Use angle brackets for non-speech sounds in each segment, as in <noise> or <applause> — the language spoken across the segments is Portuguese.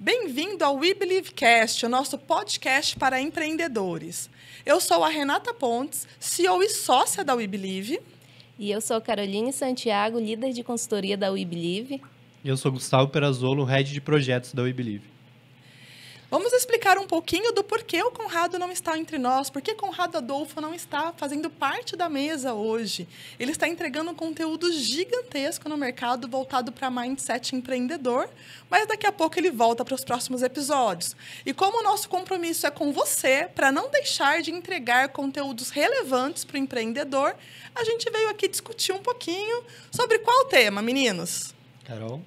Bem-vindo ao We Believe Cast, o nosso podcast para empreendedores. Eu sou a Renata Pontes, CEO e sócia da We Believe. E eu sou a Caroline Santiago, líder de consultoria da We Believe. E eu sou Gustavo Perazolo, head de projetos da We Believe. Vamos explicar um pouquinho do porquê o Conrado não está entre nós, por que Conrado Adolfo não está fazendo parte da mesa hoje. Ele está entregando um conteúdo gigantesco no mercado voltado para mindset empreendedor, mas daqui a pouco ele volta para os próximos episódios. E como o nosso compromisso é com você, para não deixar de entregar conteúdos relevantes para o empreendedor, a gente veio aqui discutir um pouquinho sobre qual tema, meninos? Carol?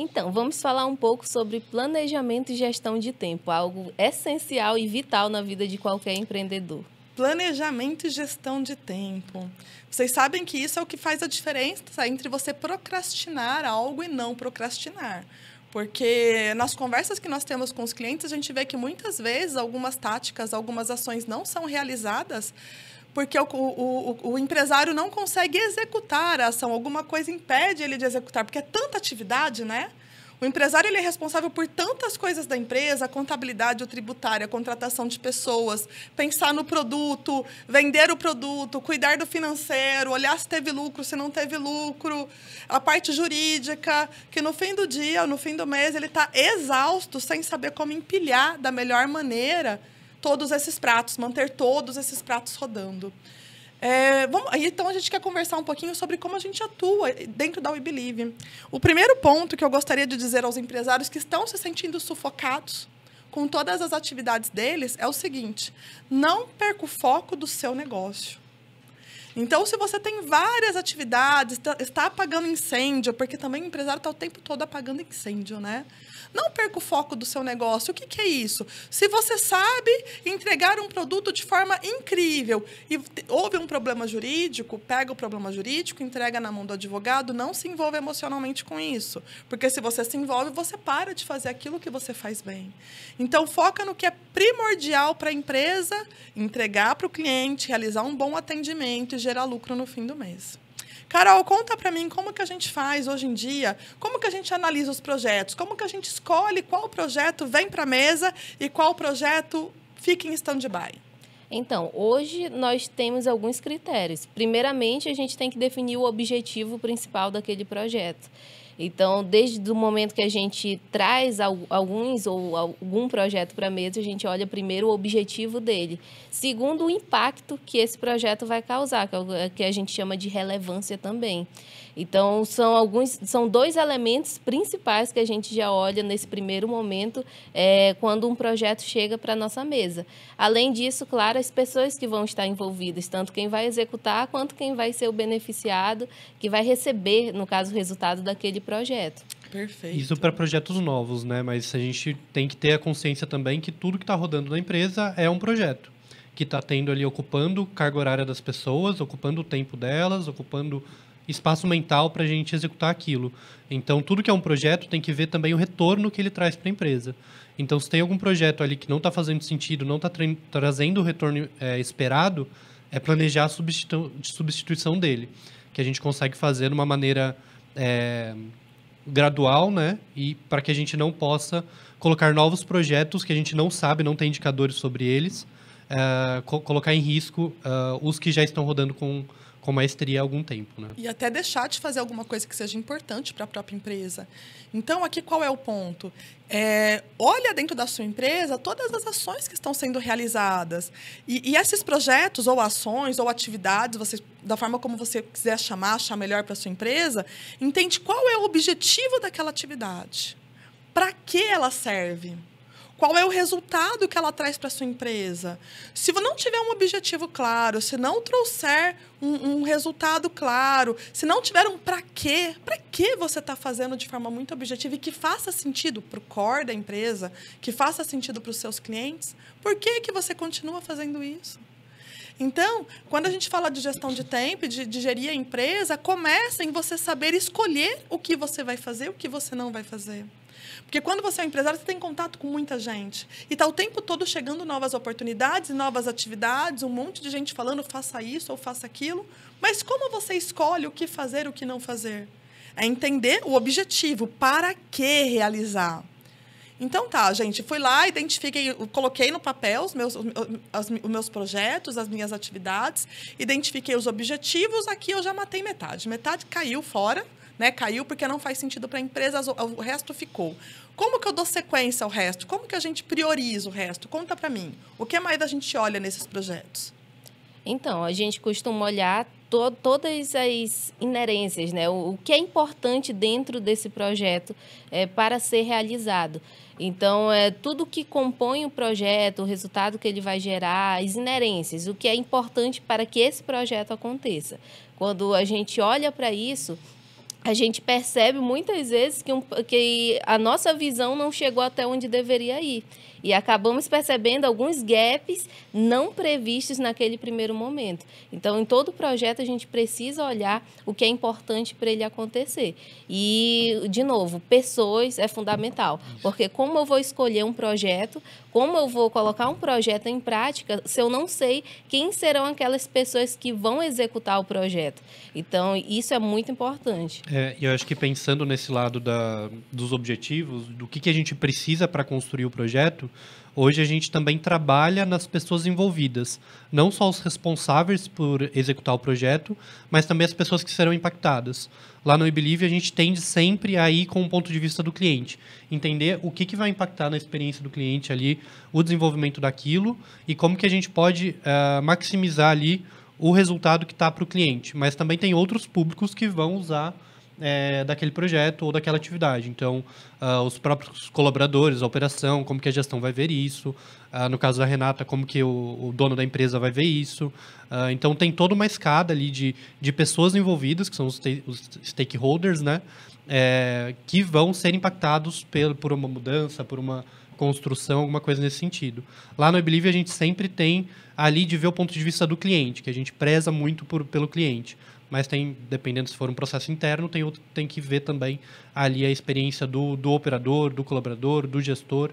Então, vamos falar um pouco sobre planejamento e gestão de tempo, algo essencial e vital na vida de qualquer empreendedor. Planejamento e gestão de tempo. Vocês sabem que isso é o que faz a diferença entre você procrastinar algo e não procrastinar. Porque nas conversas que nós temos com os clientes, a gente vê que muitas vezes algumas táticas, algumas ações não são realizadas porque o, o, o, empresário não consegue executar a ação, alguma coisa impede ele de executar, porque é tanta atividade, né? O empresário ele é responsável por tantas coisas da empresa, a contabilidade, o tributário, a contratação de pessoas, pensar no produto, vender o produto, cuidar do financeiro, olhar se teve lucro, se não teve lucro, a parte jurídica, que no fim do dia, no fim do mês, ele está exausto, sem saber como empilhar da melhor maneira todos esses pratos, manter todos esses pratos rodando. É, vamos, então a gente quer conversar um pouquinho sobre como a gente atua dentro da We Believe. O primeiro ponto que eu gostaria de dizer aos empresários que estão se sentindo sufocados com todas as atividades deles é o seguinte: não perca o foco do seu negócio. Então, se você tem várias atividades, tá, está apagando incêndio, porque também o empresário está o tempo todo apagando incêndio, né? Não perca o foco do seu negócio. O que, que é isso? Se você sabe entregar um produto de forma incrível e houve um problema jurídico, pega o problema jurídico, entrega na mão do advogado, não se envolve emocionalmente com isso. Porque se você se envolve, você para de fazer aquilo que você faz bem. Então, foca no que é primordial para a empresa entregar para o cliente, realizar um bom atendimento e gerar lucro no fim do mês. Carol, conta para mim como que a gente faz hoje em dia, como que a gente analisa os projetos, como que a gente escolhe qual projeto vem para a mesa e qual projeto fica em stand-by. Então, hoje nós temos alguns critérios. Primeiramente, a gente tem que definir o objetivo principal daquele projeto. Então, desde o momento que a gente traz alguns ou algum projeto para a mesa, a gente olha primeiro o objetivo dele. Segundo, o impacto que esse projeto vai causar, que é a gente chama de relevância também. Então, são alguns, são dois elementos principais que a gente já olha nesse primeiro momento é, quando um projeto chega para a nossa mesa. Além disso, claro, as pessoas que vão estar envolvidas, tanto quem vai executar quanto quem vai ser o beneficiado, que vai receber, no caso, o resultado daquele projeto. Perfeito. Isso para projetos novos, né? Mas a gente tem que ter a consciência também que tudo que está rodando na empresa é um projeto que está tendo ali ocupando carga horária das pessoas, ocupando o tempo delas, ocupando espaço mental para a gente executar aquilo. Então, tudo que é um projeto tem que ver também o retorno que ele traz para a empresa. Então, se tem algum projeto ali que não está fazendo sentido, não está tra trazendo o retorno é, esperado, é planejar a substitu substituição dele, que a gente consegue fazer de uma maneira é, gradual, né? E para que a gente não possa colocar novos projetos que a gente não sabe, não tem indicadores sobre eles, é, co colocar em risco é, os que já estão rodando com como a histeria há algum tempo. Né? E até deixar de fazer alguma coisa que seja importante para a própria empresa. Então, aqui qual é o ponto? É, olha dentro da sua empresa todas as ações que estão sendo realizadas. E, e esses projetos, ou ações, ou atividades, você, da forma como você quiser chamar, achar melhor para sua empresa, entende qual é o objetivo daquela atividade. Para que ela serve? qual é o resultado que ela traz para sua empresa. Se não tiver um objetivo claro, se não trouxer um, um resultado claro, se não tiver um para quê, para que você está fazendo de forma muito objetiva e que faça sentido para o core da empresa, que faça sentido para os seus clientes, por que, que você continua fazendo isso? Então, quando a gente fala de gestão de tempo, de, de gerir a empresa, começa em você saber escolher o que você vai fazer e o que você não vai fazer. Porque quando você é um empresário, você tem contato com muita gente. E está o tempo todo chegando novas oportunidades, novas atividades, um monte de gente falando faça isso ou faça aquilo. Mas como você escolhe o que fazer o que não fazer? É entender o objetivo, para que realizar. Então tá, gente, fui lá, identifiquei, coloquei no papel os meus, os meus projetos, as minhas atividades, identifiquei os objetivos, aqui eu já matei metade. Metade caiu fora, né? Caiu porque não faz sentido para a empresa, o resto ficou. Como que eu dou sequência ao resto? Como que a gente prioriza o resto? Conta para mim. O que mais a gente olha nesses projetos? Então, a gente costuma olhar to todas as inerências, né? O, o, que é importante dentro desse projeto é, para ser realizado. Então, é tudo que compõe o projeto, o resultado que ele vai gerar, as inerências, o que é importante para que esse projeto aconteça. Quando a gente olha para isso, a gente percebe muitas vezes que, um, que a nossa visão não chegou até onde deveria ir. E acabamos percebendo alguns gaps não previstos naquele primeiro momento. Então, em todo projeto, a gente precisa olhar o que é importante para ele acontecer. E, de novo, pessoas é fundamental. Porque como eu vou escolher um projeto como eu vou colocar um projeto em prática se eu não sei quem serão aquelas pessoas que vão executar o projeto? Então, isso é muito importante. É, eu acho que pensando nesse lado da, dos objetivos, do que, que a gente precisa para construir o projeto, Hoje a gente também trabalha nas pessoas envolvidas, não só os responsáveis por executar o projeto, mas também as pessoas que serão impactadas. Lá no iBelieve a gente tende sempre a ir com o ponto de vista do cliente, entender o que, que vai impactar na experiência do cliente ali, o desenvolvimento daquilo e como que a gente pode uh, maximizar ali o resultado que está para o cliente. Mas também tem outros públicos que vão usar é, daquele projeto ou daquela atividade. Então, uh, os próprios colaboradores, a operação, como que a gestão vai ver isso. Uh, no caso da Renata, como que o, o, dono da empresa vai ver isso. Uh, então, tem toda uma escada ali de, de pessoas envolvidas, que são os, os stakeholders, né? É, que vão ser impactados por, por uma mudança, por uma construção, alguma coisa nesse sentido. Lá no Believe a gente sempre tem ali de ver o ponto de vista do cliente, que a gente preza muito por, pelo cliente mas tem, dependendo se for um processo interno, tem, outro, tem que ver também ali a experiência do, do operador, do colaborador, do gestor.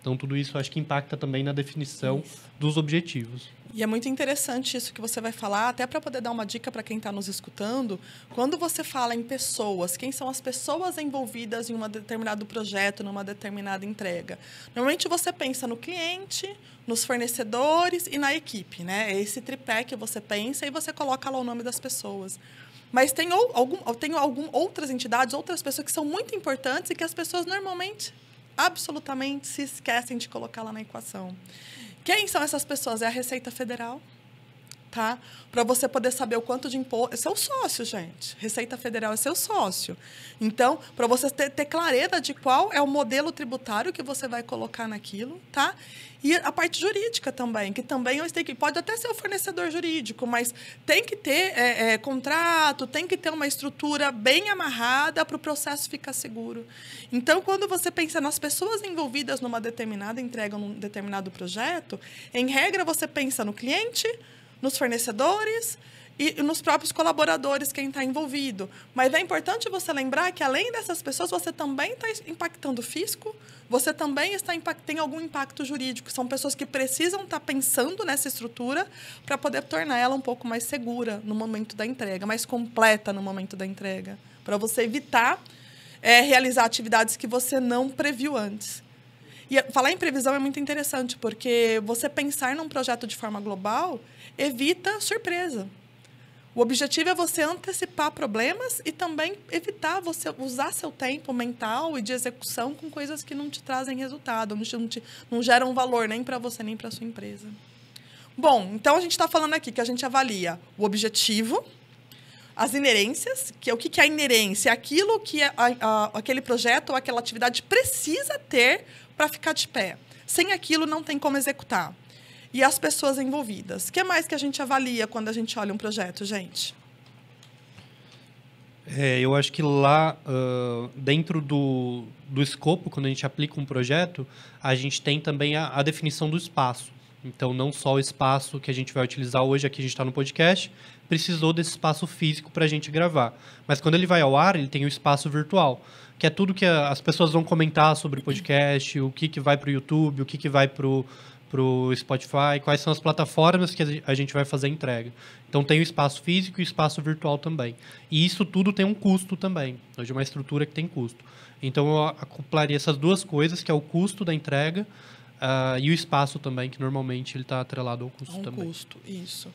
Então, tudo isso acho que impacta também na definição isso. dos objetivos. E é muito interessante isso que você vai falar, até para poder dar uma dica para quem está nos escutando. Quando você fala em pessoas, quem são as pessoas envolvidas em um determinado projeto, numa determinada entrega? Normalmente você pensa no cliente, nos fornecedores e na equipe, né? É esse tripé que você pensa e você coloca lá o nome das pessoas. Mas tem, ou, algum, tem algum, outras entidades, outras pessoas que são muito importantes e que as pessoas normalmente, absolutamente, se esquecem de colocar lá na equação. Quem são essas pessoas? É a Receita Federal, tá? Para você poder saber o quanto de imposto. É seu sócio, gente. Receita Federal é seu sócio. Então, para você ter, ter, clareza de qual é o modelo tributário que você vai colocar naquilo, tá? E a parte jurídica também, que também eu que pode até ser o fornecedor jurídico, mas tem que ter é, é, contrato, tem que ter uma estrutura bem amarrada para o processo ficar seguro. Então, quando você pensa nas pessoas envolvidas numa determinada entrega, num determinado projeto, em regra você pensa no cliente, nos fornecedores e nos próprios colaboradores, quem está envolvido. Mas é importante você lembrar que, além dessas pessoas, você também está impactando o fisco, você também está tem algum impacto jurídico. São pessoas que precisam estar tá pensando nessa estrutura para poder torná-la um pouco mais segura no momento da entrega, mais completa no momento da entrega, para você evitar é, realizar atividades que você não previu antes. E é, falar em previsão é muito interessante, porque você pensar num projeto de forma global evita surpresa. O objetivo é você antecipar problemas e também evitar você usar seu tempo mental e de execução com coisas que não te trazem resultado, não, te, não, geram valor nem para você nem para sua empresa. Bom, então a gente está falando aqui que a gente avalia o objetivo, as inerências, que é o que, que é a inerência, aquilo que é a, a, aquele projeto ou aquela atividade precisa ter para ficar de pé. Sem aquilo, não tem como executar. E as pessoas envolvidas. O que mais que a gente avalia quando a gente olha um projeto, gente? É, eu acho que lá, uh, dentro do, do escopo, quando a gente aplica um projeto, a gente tem também a, a definição do espaço. Então, não só o espaço que a gente vai utilizar hoje, aqui a gente está no podcast, precisou desse espaço físico para a gente gravar. Mas quando ele vai ao ar, ele tem o espaço virtual, que é tudo que as pessoas vão comentar sobre o podcast, o que, que vai para o YouTube, o que, que vai para o Spotify, quais são as plataformas que a gente vai fazer a entrega. Então tem o espaço físico e o espaço virtual também. E isso tudo tem um custo também. Hoje é uma estrutura que tem custo. Então eu acoplaria essas duas coisas, que é o custo da entrega Uh, e o espaço também, que normalmente ele está atrelado ao custo ao também. custo, isso.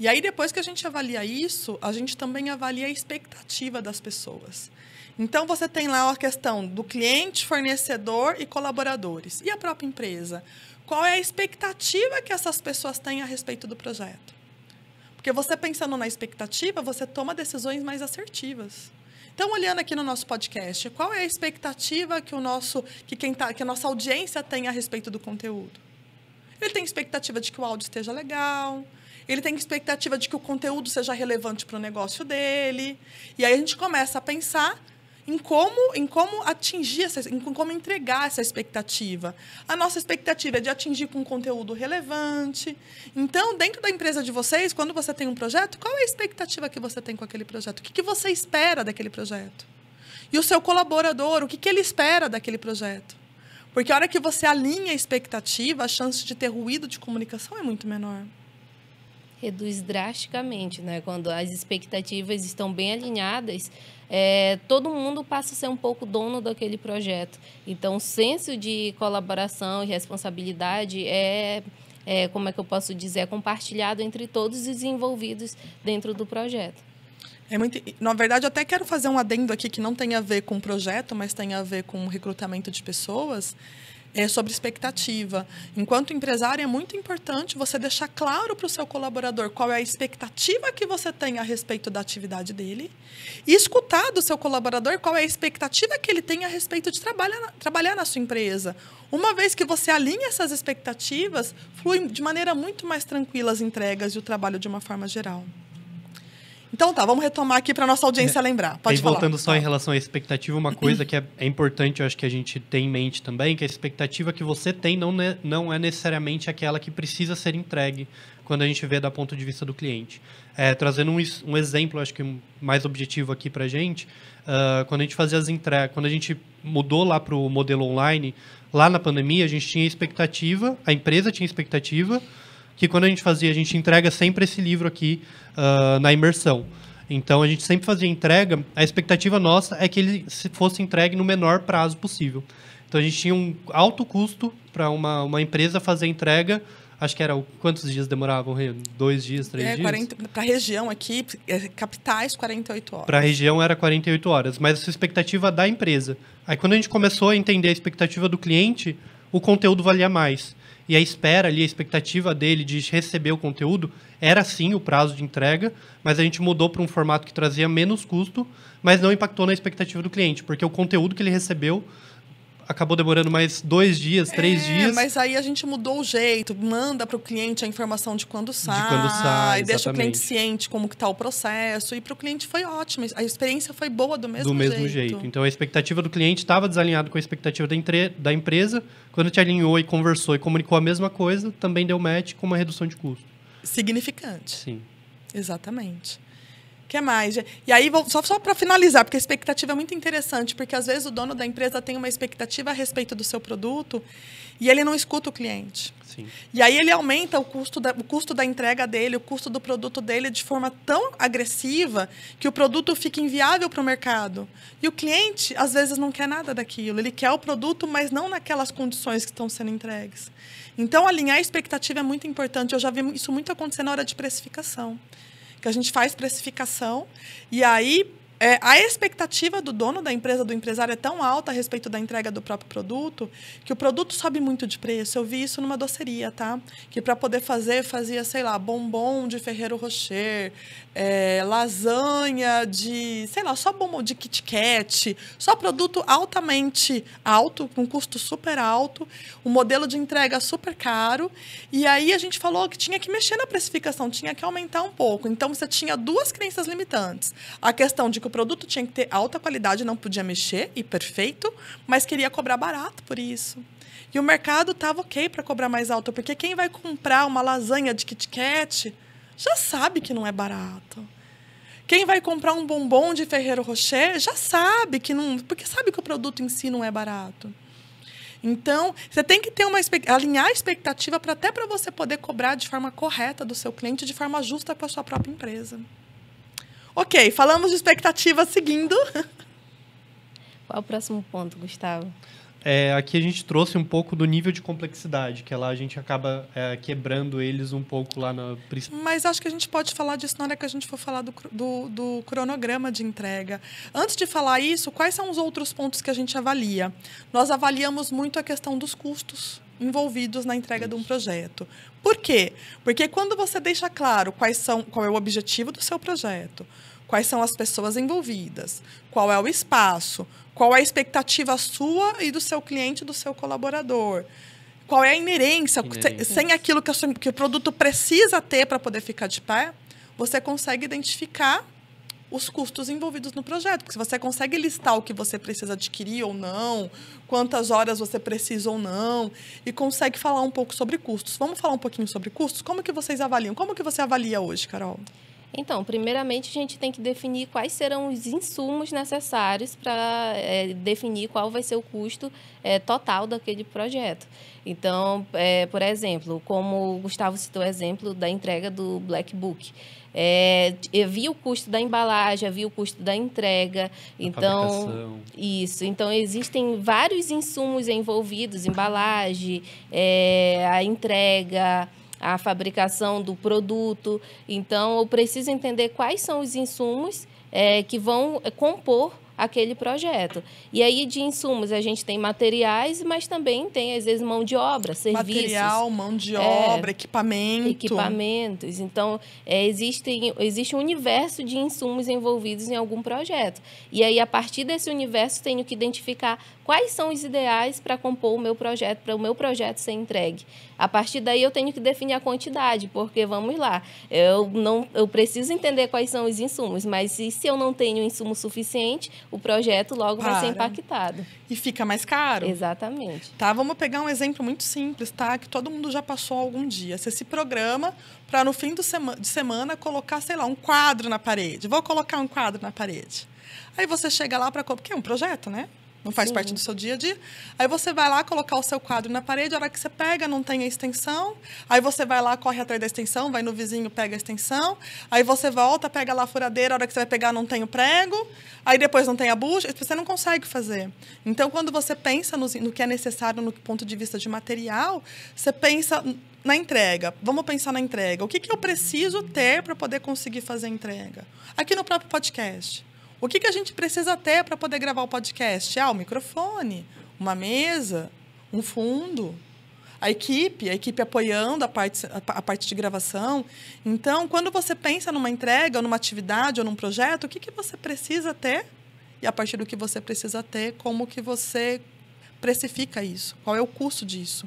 E aí, depois que a gente avalia isso, a gente também avalia a expectativa das pessoas. Então, você tem lá a questão do cliente, fornecedor e colaboradores. E a própria empresa? Qual é a expectativa que essas pessoas têm a respeito do projeto? Porque você pensando na expectativa, você toma decisões mais assertivas. Então, olhando aqui no nosso podcast, qual é a expectativa que o nosso, que quem tá, que a nossa audiência tem a respeito do conteúdo? Ele tem expectativa de que o áudio esteja legal, ele tem expectativa de que o conteúdo seja relevante para o negócio dele. E aí a gente começa a pensar em como, em como atingir, essa, em como entregar essa expectativa. A nossa expectativa é de atingir com conteúdo relevante. Então, dentro da empresa de vocês, quando você tem um projeto, qual é a expectativa que você tem com aquele projeto? O que, que você espera daquele projeto? E o seu colaborador, o que, que ele espera daquele projeto? Porque a hora que você alinha a expectativa, a chance de ter ruído de comunicação é muito menor reduz drasticamente, né? Quando as expectativas estão bem alinhadas, é, todo mundo passa a ser um pouco dono daquele projeto. Então, o senso de colaboração e responsabilidade é, é como é que eu posso dizer, é compartilhado entre todos os envolvidos dentro do projeto. É muito... Na verdade, eu até quero fazer um adendo aqui que não tem a ver com o projeto, mas tem a ver com o recrutamento de pessoas é sobre expectativa. Enquanto empresário, é muito importante você deixar claro para o seu colaborador qual é a expectativa que você tem a respeito da atividade dele e escutar do seu colaborador qual é a expectativa que ele tem a respeito de trabalhar, trabalhar na sua empresa. Uma vez que você alinha essas expectativas, flui de maneira muito mais tranquila as entregas e o trabalho de uma forma geral. Então tá, vamos retomar aqui para nossa audiência é, lembrar. Pode e falar. voltando só tá. em relação à expectativa, uma coisa que é, é, importante, eu acho que a gente tem em mente também, que a expectativa que você tem não, ne, não é necessariamente aquela que precisa ser entregue quando a gente vê da ponto de vista do cliente. É, trazendo um, um, exemplo, acho que mais objetivo aqui para a gente, uh, quando a gente fazia as entregas, quando a gente mudou lá para o modelo online, lá na pandemia a gente tinha expectativa, a empresa tinha expectativa, que quando a gente fazia, a gente entrega sempre esse livro aqui uh, na imersão. Então a gente sempre fazia entrega, a expectativa nossa é que ele fosse entregue no menor prazo possível. Então a gente tinha um alto custo para uma, uma empresa fazer entrega. Acho que era quantos dias demoravam? Dois dias, três é, dias? Para a região aqui, é, capitais, 48 horas. Para a região era 48 horas, mas essa expectativa da empresa. Aí quando a gente começou a entender a expectativa do cliente, o conteúdo valia mais e a espera ali, a expectativa dele de receber o conteúdo era sim o prazo de entrega, mas a gente mudou para um formato que trazia menos custo, mas não impactou na expectativa do cliente, porque o conteúdo que ele recebeu acabou demorando mais dois dias, três é, dias. Mas aí a gente mudou o jeito, manda para o cliente a informação de quando sai, de quando sai deixa o cliente ciente como que está o processo. E para o cliente foi ótimo, a experiência foi boa do mesmo jeito. Do mesmo jeito. jeito. Então a expectativa do cliente estava desalinhado com a expectativa da, entre... da empresa. Quando te alinhou e conversou e comunicou a mesma coisa, também deu match com uma redução de custo. Significante. Sim. Exatamente que mais? E aí, vou, só, só para finalizar, porque a expectativa é muito interessante, porque às vezes o dono da empresa tem uma expectativa a respeito do seu produto e ele não escuta o cliente. Sim. E aí ele aumenta o custo, da, o custo da entrega dele, o custo do produto dele de forma tão agressiva que o produto fica inviável para o mercado. E o cliente, às vezes, não quer nada daquilo. Ele quer o produto, mas não naquelas condições que estão sendo entregues. Então, alinhar a expectativa é muito importante. Eu já vi isso muito acontecer na hora de precificação que a gente faz precificação e aí é, a expectativa do dono da empresa, do empresário, é tão alta a respeito da entrega do próprio produto, que o produto sobe muito de preço. Eu vi isso numa doceria, tá? Que para poder fazer, fazia, sei lá, bombom de Ferreiro Rocher, é, lasanha de, sei lá, só bombom de Kit Kat, só produto altamente alto, com custo super alto, um modelo de entrega super caro. E aí a gente falou que tinha que mexer na precificação, tinha que aumentar um pouco. Então você tinha duas crenças limitantes. A questão de que o produto tinha que ter alta qualidade, não podia mexer e perfeito, mas queria cobrar barato por isso. E o mercado estava ok para cobrar mais alto, porque quem vai comprar uma lasanha de Kit Kat já sabe que não é barato. Quem vai comprar um bombom de Ferreiro Rocher já sabe que não. Porque sabe que o produto em si não é barato. Então, você tem que ter uma alinhar a expectativa para até para você poder cobrar de forma correta do seu cliente, de forma justa para a sua própria empresa. Ok, falamos de expectativa seguindo. <laughs> Qual o próximo ponto, Gustavo? É, aqui a gente trouxe um pouco do nível de complexidade, que lá a gente acaba é, quebrando eles um pouco lá na... Mas acho que a gente pode falar disso na hora que a gente for falar do, do, do cronograma de entrega. Antes de falar isso, quais são os outros pontos que a gente avalia? Nós avaliamos muito a questão dos custos envolvidos na entrega de um projeto. Por quê? Porque quando você deixa claro quais são, qual é o objetivo do seu projeto, quais são as pessoas envolvidas, qual é o espaço, qual é a expectativa sua e do seu cliente, do seu colaborador, qual é a inerência, inerência. Sem, aquilo que que o produto precisa ter para poder ficar de pé, você consegue identificar os custos envolvidos no projeto, porque se você consegue listar o que você precisa adquirir ou não, quantas horas você precisa ou não, e consegue falar um pouco sobre custos. Vamos falar um pouquinho sobre custos? Como que vocês avaliam? Como que você avalia hoje, Carol? Então, primeiramente, a gente tem que definir quais serão os insumos necessários para é, eh, definir qual vai ser o custo é, total daquele projeto. Então, é, por exemplo, como o Gustavo citou o exemplo da entrega do Black Book. É, havia o custo da embalagem, havia o custo da entrega. A então, fabricação. isso. Então, existem vários insumos envolvidos: embalagem, é, a entrega a fabricação do produto. Então, eu preciso entender quais são os insumos é, que vão é, compor aquele projeto. E aí, de insumos, a gente tem materiais, mas também tem, às vezes, mão de obra, serviços. Material, mão de é, obra, é, equipamento. Equipamentos. Então, é, existem, existe um universo de insumos envolvidos em algum projeto. E aí, a partir desse universo, tenho que identificar quais são os ideais para compor o meu projeto, para o meu projeto ser entregue. A partir daí eu tenho que definir a quantidade, porque vamos lá, eu não eu preciso entender quais são os insumos, mas se, se eu não tenho insumo suficiente, o projeto logo Para. vai ser impactado. E fica mais caro. Exatamente. Tá, vamos pegar um exemplo muito simples, tá? Que todo mundo já passou algum dia. Você se programa para no fim do sema de semana colocar, sei lá, um quadro na parede. Vou colocar um quadro na parede. Aí você chega lá para porque é um projeto, né? não faz Sim. parte do seu dia a dia. Aí você vai lá colocar o seu quadro na parede, a hora que você pega, não tem a extensão. Aí você vai lá, corre atrás da extensão, vai no vizinho, pega a extensão. Aí você volta, pega lá a furadeira, a hora que você vai pegar, não tem o prego. Aí depois não tem a bucha, você não consegue fazer. Então, quando você pensa no, no que é necessário no ponto de vista de material, você pensa na entrega. Vamos pensar na entrega. O que, que eu preciso ter para poder conseguir fazer a entrega? Aqui no próprio podcast. O que, que a gente precisa ter para poder gravar o podcast? Ah, o microfone, uma mesa, um fundo, a equipe, a equipe apoiando a parte, a parte de gravação. Então, quando você pensa numa entrega, ou numa atividade, ou num projeto, o que, que você precisa ter? E a partir do que você precisa ter, como que você precifica isso? Qual é o custo disso?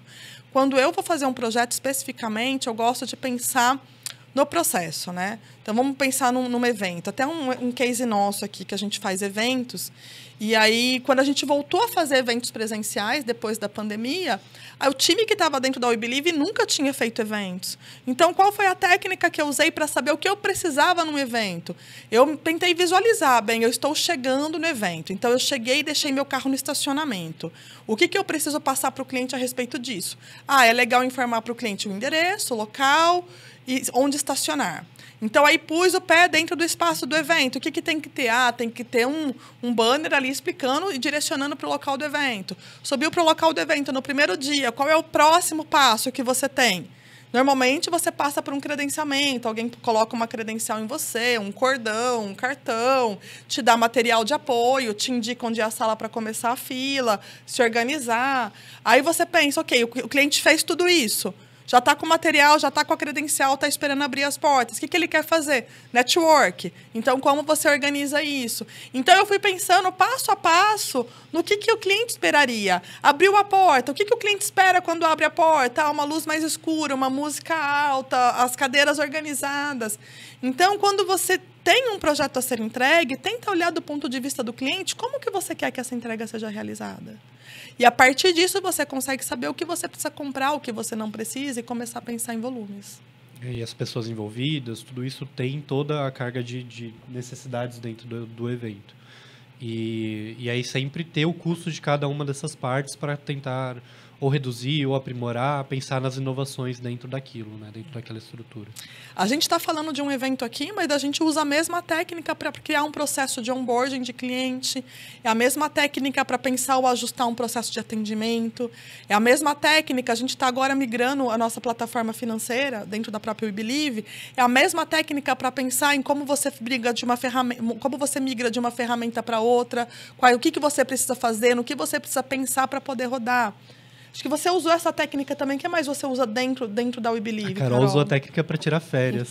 Quando eu vou fazer um projeto especificamente, eu gosto de pensar no processo, né? Então vamos pensar num, num evento. Até um, um, case nosso aqui que a gente faz eventos. E aí, quando a gente voltou a fazer eventos presenciais depois da pandemia, o time que estava dentro da We Believe nunca tinha feito eventos. Então, qual foi a técnica que eu usei para saber o que eu precisava num evento? Eu tentei visualizar, bem, eu estou chegando no evento. Então, eu cheguei e deixei meu carro no estacionamento. O que, que eu preciso passar para o cliente a respeito disso? Ah, é legal informar para o cliente o endereço, o local e onde estacionar. Então aí pus o pé dentro do espaço do evento. O que, que tem que ter? Ah, tem que ter um, um banner ali explicando e direcionando para o local do evento. Subiu para o local do evento no primeiro dia. Qual é o próximo passo que você tem? Normalmente você passa por um credenciamento, alguém coloca uma credencial em você, um cordão, um cartão, te dá material de apoio, te indica onde é a sala para começar a fila, se organizar. Aí você pensa, ok, o cliente fez tudo isso já está com material, já está com a credencial, está esperando abrir as portas. O que, que ele quer fazer? Network. Então, como você organiza isso? Então, eu fui pensando passo a passo no que, que o cliente esperaria. Abriu a porta, o que, que o cliente espera quando abre a porta? Ah, uma luz mais escura, uma música alta, as cadeiras organizadas. Então, quando você tem um projeto a ser entregue, tenta olhar do ponto de vista do cliente como que você quer que essa entrega seja realizada. E a partir disso você consegue saber o que você precisa comprar, o que você não precisa e começar a pensar em volumes. E as pessoas envolvidas, tudo isso tem toda a carga de, de necessidades dentro do, do evento. E, e aí sempre ter o custo de cada uma dessas partes para tentar ou reduzir, ou aprimorar, pensar nas inovações dentro daquilo, né? dentro daquela estrutura. A gente está falando de um evento aqui, mas a gente usa a mesma técnica para criar um processo de onboarding de cliente, é a mesma técnica para pensar ou ajustar um processo de atendimento, é a mesma técnica, a gente está agora migrando a nossa plataforma financeira dentro da própria Believe, é a mesma técnica para pensar em como você briga de uma ferramenta, como você migra de uma ferramenta para outra, qual, o que, que você precisa fazer, no que você precisa pensar para poder rodar. Acho que você usou essa técnica também. O que mais você usa dentro, dentro da We Believe? Ah, a Carol, Carol? usou a técnica para tirar férias.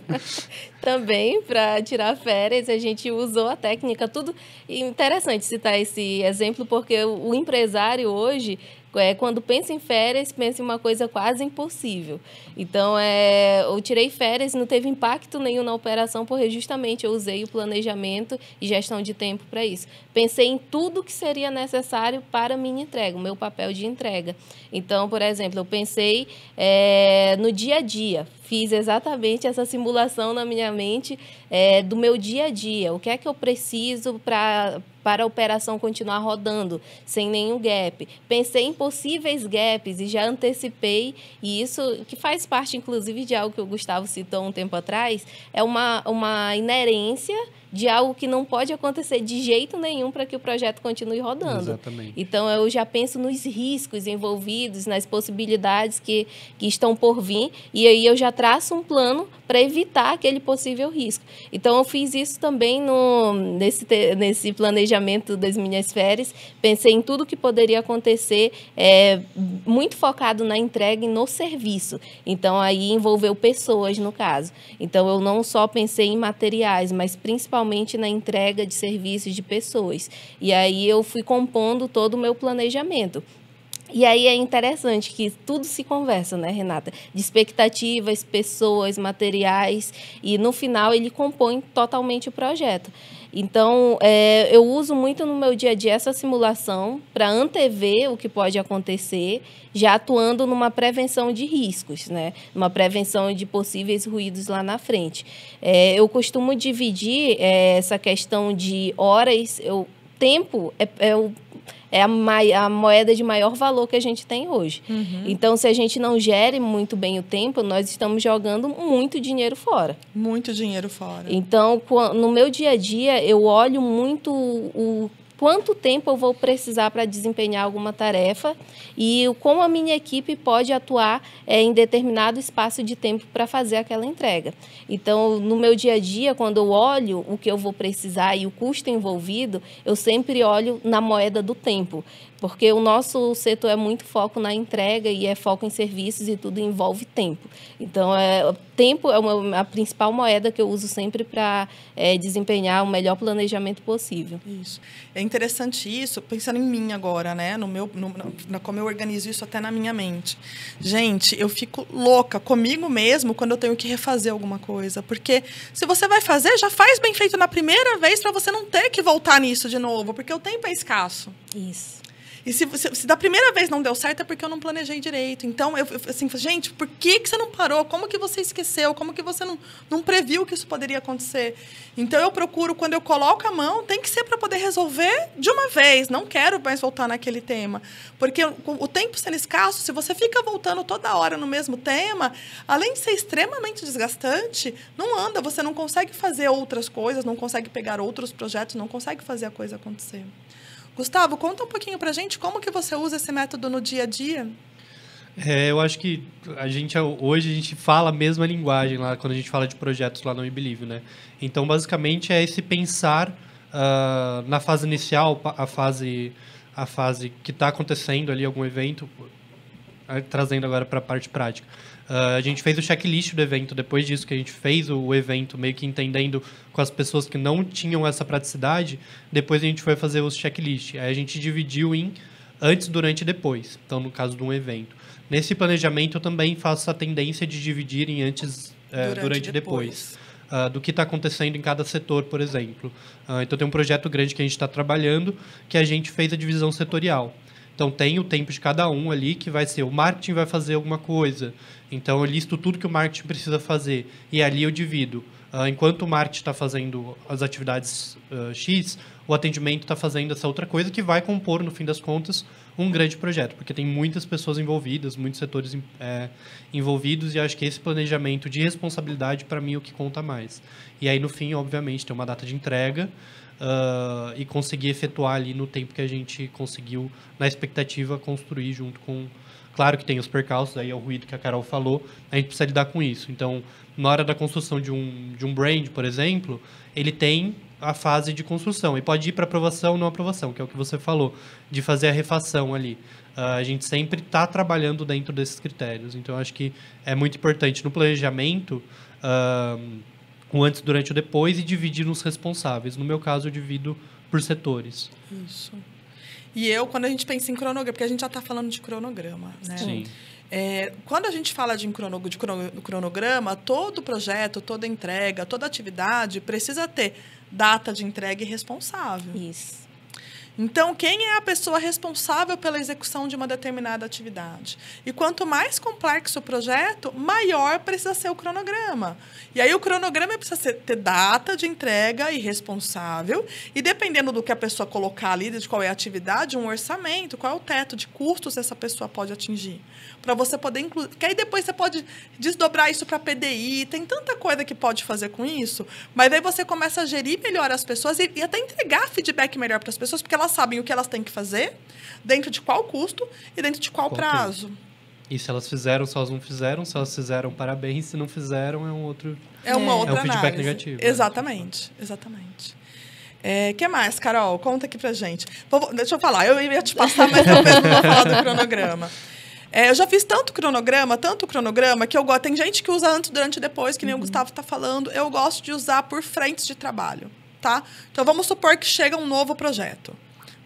<laughs> também para tirar férias, a gente usou a técnica. Tudo interessante citar esse exemplo, porque o empresário hoje, é, quando pensa em férias, pensa em uma coisa quase impossível. Então, é, eu tirei férias, não teve impacto nenhum na operação, porque justamente eu usei o planejamento e gestão de tempo para isso. Pensei em tudo que seria necessário para a minha entrega, o meu papel de entrega. Então, por exemplo, eu pensei é, no dia a dia, fiz exatamente essa simulação na minha mente é, do meu dia a dia. O que é que eu preciso para para a operação continuar rodando sem nenhum gap. Pensei em possíveis gaps e já antecipei, e isso que faz parte, inclusive, de algo que o Gustavo citou um tempo atrás, é uma, uma inerência de algo que não pode acontecer de jeito nenhum para que o projeto continue rodando. Exatamente. Então, eu já penso nos riscos envolvidos, nas possibilidades que, que estão por vir, e aí eu já traço um plano para evitar aquele possível risco. Então, eu fiz isso também no, nesse, nesse planejamento das minhas férias, pensei em tudo que poderia acontecer, é, muito focado na entrega e no serviço. Então, aí envolveu pessoas, no caso. Então, eu não só pensei em materiais, mas principalmente principalmente na entrega de serviços de pessoas. E aí eu fui compondo todo o meu planejamento. E aí é interessante que tudo se conversa, né, Renata? De expectativas, pessoas, materiais, e no final ele compõe totalmente o projeto. Então, é, eu uso muito no meu dia a dia essa simulação para antever o que pode acontecer, já atuando numa prevenção de riscos, né? Uma prevenção de possíveis ruídos lá na frente. É, eu costumo dividir é, essa questão de horas, eu, tempo é, é o é a, a, moeda de maior valor que a gente tem hoje. Uhum. Então, se a gente não gere muito bem o tempo, nós estamos jogando muito dinheiro fora. Muito dinheiro fora. Então, no meu dia a dia, eu olho muito o quanto tempo eu vou precisar para desempenhar alguma tarefa e como a minha equipe pode atuar é, em determinado espaço de tempo para fazer aquela entrega. Então, no meu dia a dia, quando eu olho o que eu vou precisar e o custo envolvido, eu sempre olho na moeda do tempo porque o nosso setor é muito foco na entrega e é foco em serviços e tudo envolve tempo. Então, é, tempo é uma, a principal moeda que eu uso sempre para é, desempenhar o melhor planejamento possível. Isso. É interessante isso, pensando em mim agora, né? No meu, no, como eu organizo isso até na minha mente. Gente, eu fico louca comigo mesmo quando eu tenho que refazer alguma coisa, porque se você vai fazer, já faz bem feito na primeira vez para você não ter que voltar nisso de novo, porque o tempo é escasso. Isso. E se, se, se, da primeira vez não deu certo, é porque eu não planejei direito. Então, eu, eu assim, gente, por que, que você não parou? Como que você esqueceu? Como que você não, não previu que isso poderia acontecer? Então, eu procuro, quando eu coloco a mão, tem que ser para poder resolver de uma vez. Não quero mais voltar naquele tema. Porque o, o tempo sendo escasso, se você fica voltando toda hora no mesmo tema, além de ser extremamente desgastante, não anda. Você não consegue fazer outras coisas, não consegue pegar outros projetos, não consegue fazer a coisa acontecer. Gustavo, conta um pouquinho para a gente como que você usa esse método no dia a dia. É, eu acho que a gente hoje a gente fala a mesma linguagem lá quando a gente fala de projetos lá no Ibelieve, né? Então basicamente é esse pensar uh, na fase inicial, a fase a fase que está acontecendo ali algum evento, eh, trazendo agora para a parte prática Uh, a gente fez o checklist do evento depois disso, que a gente fez o evento meio que entendendo com as pessoas que não tinham essa praticidade. Depois a gente foi fazer os checklist. Aí a gente dividiu em antes, durante e depois. Então, no caso de um evento. Nesse planejamento, eu também faço a tendência de dividir em antes, eh, durante, durante e depois. depois. Uh, do que está acontecendo em cada setor, por exemplo. Uh, então, tem um projeto grande que a gente está trabalhando, que a gente fez a divisão setorial. Então, tem o tempo de cada um ali, que vai ser o marketing vai fazer alguma coisa, então, eu listo tudo que o marketing precisa fazer e ali eu divido. Uh, enquanto o marketing está fazendo as atividades uh, X, o atendimento está fazendo essa outra coisa que vai compor, no fim das contas, um grande projeto, porque tem muitas pessoas envolvidas, muitos setores é, envolvidos, e acho que esse planejamento de responsabilidade, para mim, é o que conta mais. E aí, no fim, obviamente, tem uma data de entrega uh, e conseguir efetuar ali no tempo que a gente conseguiu, na expectativa, construir junto com Claro que tem os percalços, aí é o ruído que a Carol falou, a gente precisa lidar com isso. Então, na hora da construção de um, de um brand, por exemplo, ele tem a fase de construção e pode ir para aprovação ou não aprovação, que é o que você falou, de fazer a refação ali. Uh, a gente sempre está trabalhando dentro desses critérios, então acho que é muito importante no planejamento. Uh, o antes, durante ou depois e dividir nos responsáveis. No meu caso, eu divido por setores. Isso. E eu, quando a gente pensa em cronograma, porque a gente já está falando de cronograma, né? Sim. É, quando a gente fala de cronograma, todo projeto, toda entrega, toda atividade precisa ter data de entrega e responsável. Isso. Então, quem é a pessoa responsável pela execução de uma determinada atividade? E quanto mais complexo o projeto, maior precisa ser o cronograma. E aí, o cronograma precisa ser, ter data de entrega e responsável, e dependendo do que a pessoa colocar ali, de qual é a atividade, um orçamento, qual é o teto de custos essa pessoa pode atingir. Para você poder incluir. Que aí depois você pode desdobrar isso para PDI, tem tanta coisa que pode fazer com isso, mas aí você começa a gerir melhor as pessoas e, e até entregar feedback melhor para as pessoas, porque elas elas sabem o que elas têm que fazer, dentro de qual custo e dentro de qual, qual prazo. Tempo. E se elas fizeram, se elas não fizeram, se elas fizeram, parabéns, se não fizeram, é um outro. É uma é. outra é um feedback análise. negativo. Né? Exatamente, né? exatamente. É, que mais, Carol? Conta aqui pra gente. Vou, deixa eu falar, eu ia te passar, mas eu não vou falar do cronograma. É, eu já fiz tanto cronograma, tanto cronograma, que eu gosto. Tem gente que usa antes, durante e depois, que nem uhum. o Gustavo está falando. Eu gosto de usar por frentes de trabalho, tá? Então vamos supor que chega um novo projeto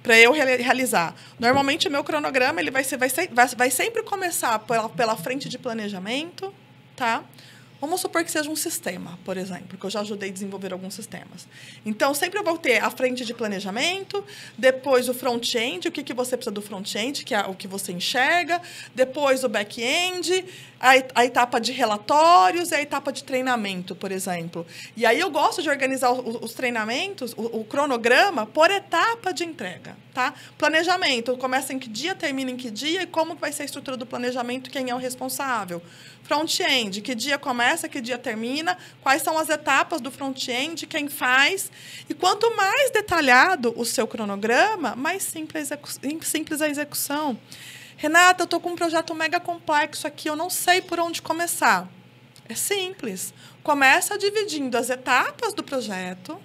para eu realizar. Normalmente, o meu cronograma ele vai, ser, vai, ser, vai, vai sempre começar pela, pela frente de planejamento, tá? Vamos supor que seja um sistema, por exemplo, que eu já ajudei a desenvolver alguns sistemas. Então, sempre eu vou ter a frente de planejamento, depois o front-end, o que, que você precisa do front-end, que é o que você enxerga, depois o back-end, a, a, etapa de relatórios e a etapa de treinamento, por exemplo. E aí eu gosto de organizar os, os treinamentos, o, o, cronograma, por etapa de entrega, tá? Planejamento, começa em que dia, termina em que dia e como vai ser a estrutura do planejamento, quem é o responsável front-end, que dia começa, que dia termina, quais são as etapas do front-end, quem faz. E quanto mais detalhado o seu cronograma, mais simples, simples a execução. Renata, eu estou com um projeto mega complexo aqui, eu não sei por onde começar. É simples. Começa dividindo as etapas do projeto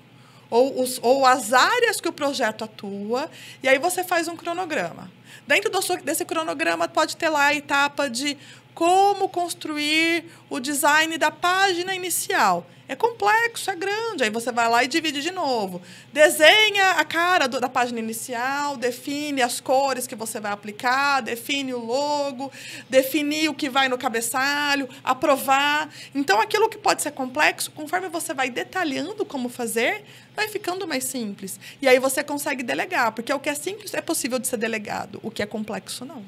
ou, os, ou as áreas que o projeto atua, e aí você faz um cronograma. Dentro do, desse cronograma pode ter lá a etapa de como construir o design da página inicial. É complexo, é grande. Aí você vai lá e divide de novo. Desenha a cara do, da página inicial, define as cores que você vai aplicar, define o logo, define o que vai no cabeçalho, aprovar. Então, aquilo que pode ser complexo, conforme você vai detalhando como fazer, vai ficando mais simples. E aí você consegue delegar, porque o que é simples é possível de ser delegado, o que é complexo não.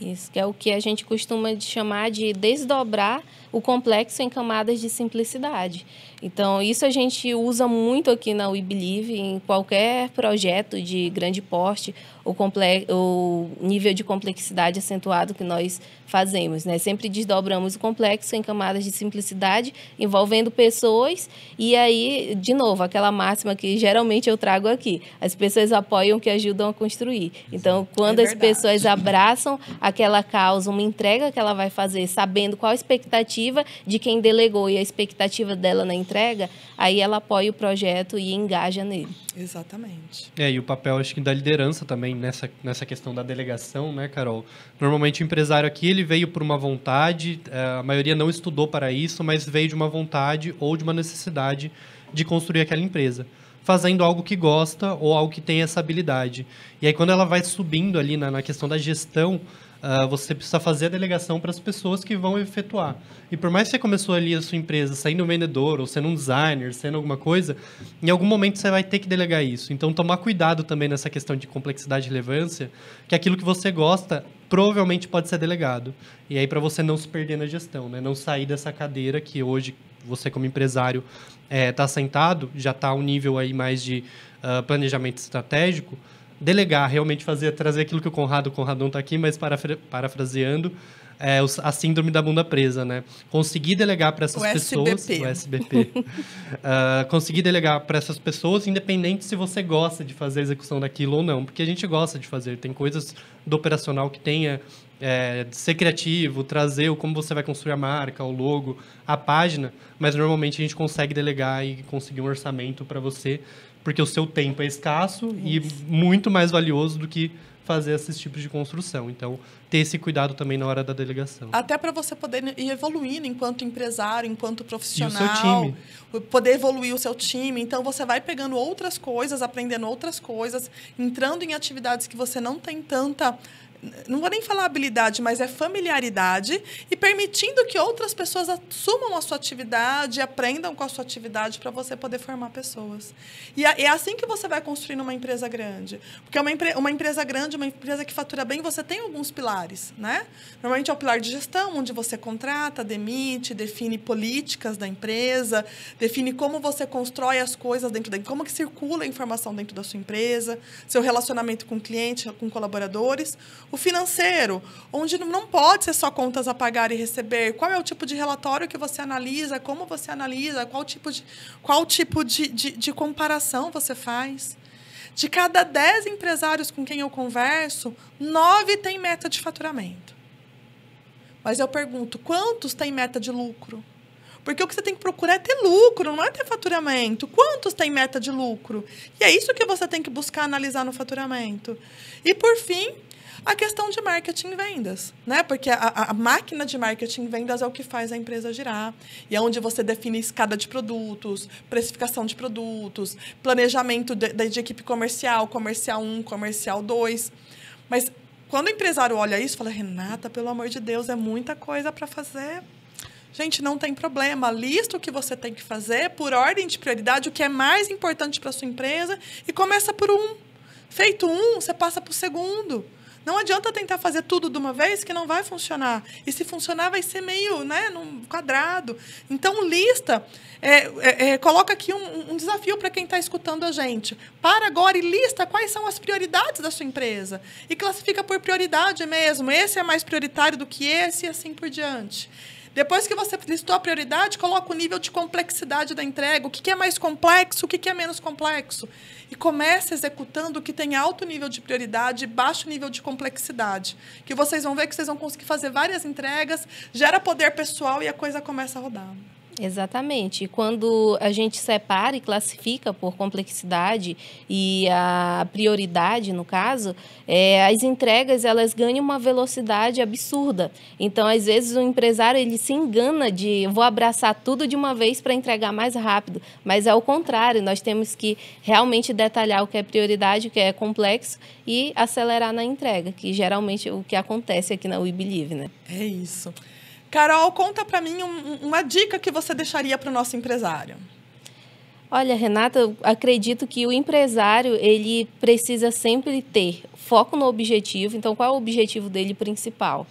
Isso que é o que a gente costuma de chamar de desdobrar o complexo em camadas de simplicidade. Então, isso a gente usa muito aqui na We Believe, em qualquer projeto de grande porte o, o nível de complexidade acentuado que nós fazemos. Né? Sempre desdobramos o complexo em camadas de simplicidade, envolvendo pessoas, e aí, de novo, aquela máxima que geralmente eu trago aqui: as pessoas apoiam que ajudam a construir. Então, é quando é as pessoas abraçam aquela causa, uma entrega que ela vai fazer, sabendo qual a expectativa expectativa de quem delegou e a expectativa dela na entrega, aí ela apoia o projeto e engaja nele. Exatamente. É, e o papel, acho que, da liderança também nessa, nessa questão da delegação, né, Carol? Normalmente o empresário aqui, ele veio por uma vontade, é, a maioria não estudou para isso, mas veio de uma vontade ou de uma necessidade de construir aquela empresa fazendo algo que gosta ou algo que tem essa habilidade. E aí, quando ela vai subindo ali na, na questão da gestão, Uh, você precisa fazer a delegação para as pessoas que vão efetuar. E por mais que você começou ali a sua empresa sendo um vendedor, ou sendo um designer, sendo alguma coisa, em algum momento você vai ter que delegar isso. Então, tomar cuidado também nessa questão de complexidade e relevância, que aquilo que você gosta provavelmente pode ser delegado. E aí, para você não se perder na gestão, né? não sair dessa cadeira que hoje você como empresário está eh, é, sentado, já está a um nível aí mais de uh, planejamento estratégico, delegar, realmente fazer, trazer aquilo que o Conrado, o está aqui, mas parafra, parafraseando, é, a síndrome da bunda presa, né? Conseguir delegar para essas o pessoas, SBP. o SBP, uh, <laughs> ah, conseguir delegar para essas pessoas, independente se você gosta de fazer a execução daquilo ou não, porque a gente gosta de fazer. Tem coisas do operacional que tenha é, ser criativo, trazer o como você vai construir a marca, o logo, a página, mas normalmente a gente consegue delegar e conseguir um orçamento para você, porque o seu tempo é escasso Isso. e muito mais valioso do que fazer esses tipos de construção. Então, ter esse cuidado também na hora da delegação. Até para você poder ir evoluindo enquanto empresário, enquanto profissional. E o seu time. Poder evoluir o seu time. Então, você vai pegando outras coisas, aprendendo outras coisas, entrando em atividades que você não tem tanta não vou nem falar habilidade, mas é familiaridade e permitindo que outras pessoas assumam a sua atividade, aprendam com a sua atividade para você poder formar pessoas. E é, é assim que você vai construindo uma empresa grande. Porque é uma, empre uma empresa grande, uma empresa que fatura bem, você tem alguns pilares, né? Normalmente é o pilar de gestão, onde você contrata, demite, define políticas da empresa, define como você constrói as coisas dentro da como que circula a informação dentro da sua empresa, seu relacionamento com cliente, com colaboradores. O financeiro, onde não pode ser só contas a pagar e receber. Qual é o tipo de relatório que você analisa? Como você analisa? Qual tipo de, qual tipo de, de, de comparação você faz? De cada 10 empresários com quem eu converso, 9 têm meta de faturamento. Mas eu pergunto, quantos têm meta de lucro? Porque o que você tem que procurar é ter lucro, não é ter faturamento. Quantos têm meta de lucro? E é isso que você tem que buscar analisar no faturamento. E por fim, a questão de marketing e vendas, né? Porque a, a máquina de marketing e vendas é o que faz a empresa girar. E é onde você define escada de produtos, precificação de produtos, planejamento de, de equipe comercial, comercial 1, comercial 2. Mas quando o empresário olha isso, fala: Renata, pelo amor de Deus, é muita coisa para fazer. Gente, não tem problema. Lista o que você tem que fazer por ordem de prioridade, o que é mais importante para sua empresa e começa por um. Feito um, você passa para o segundo. Não adianta tentar fazer tudo de uma vez que não vai funcionar. E se funcionar, vai ser meio, né, num quadrado. Então, lista, é, é, é, coloca aqui um, um desafio para quem está escutando a gente. Para agora e lista quais são as prioridades da sua empresa. E classifica por prioridade mesmo. Esse é mais prioritário do que esse e assim por diante. Depois que você listou a prioridade, coloca o nível de complexidade da entrega. O que é mais complexo, o que é menos complexo. E comece executando o que tem alto nível de prioridade e baixo nível de complexidade. Que vocês vão ver que vocês vão conseguir fazer várias entregas, gera poder pessoal e a coisa começa a rodar. Exatamente. E quando a gente separa e classifica por complexidade e a prioridade, no caso, é, as entregas elas ganham uma velocidade absurda. Então, às vezes o empresário ele se engana de vou abraçar tudo de uma vez para entregar mais rápido, mas é o contrário. Nós temos que realmente detalhar o que é prioridade, o que é complexo e acelerar na entrega, que geralmente é o que acontece aqui na We Believe, né? É isso. Carol, conta para mim um, uma dica que você deixaria para o nosso empresário. Olha, Renata, eu acredito que o empresário ele precisa sempre ter foco no objetivo. Então, qual é o objetivo dele principal?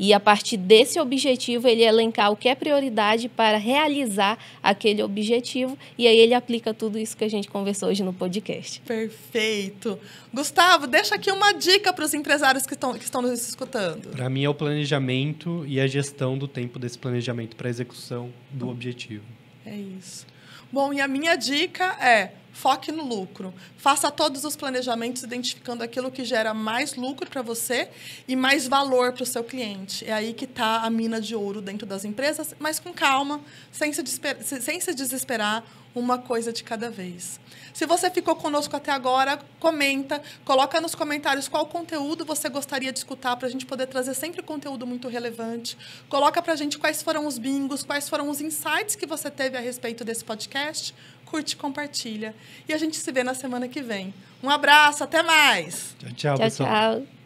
e, a partir desse objetivo, ele elencar o que é prioridade para realizar aquele objetivo. E aí ele aplica tudo isso que a gente conversou hoje no podcast. Perfeito. Gustavo, deixa aqui uma dica para os empresários que estão, que estão nos escutando. Para mim, é o planejamento e a gestão do tempo desse planejamento para a execução do objetivo. É isso. Bom, e a minha dica é Foque no lucro. Faça todos os planejamentos identificando aquilo que gera mais lucro para você e mais valor para o seu cliente. É aí que está a mina de ouro dentro das empresas, mas com calma, sem se, sem se desesperar, uma coisa de cada vez. Se você ficou conosco até agora, comenta, coloca nos comentários qual conteúdo você gostaria de escutar para a gente poder trazer sempre conteúdo muito relevante. Coloca para a gente quais foram os bingos, quais foram os insights que você teve a respeito desse podcast curte, compartilha. E a gente se vê na semana que vem. Um abraço, até mais. Tchau, tchau. tchau, tchau.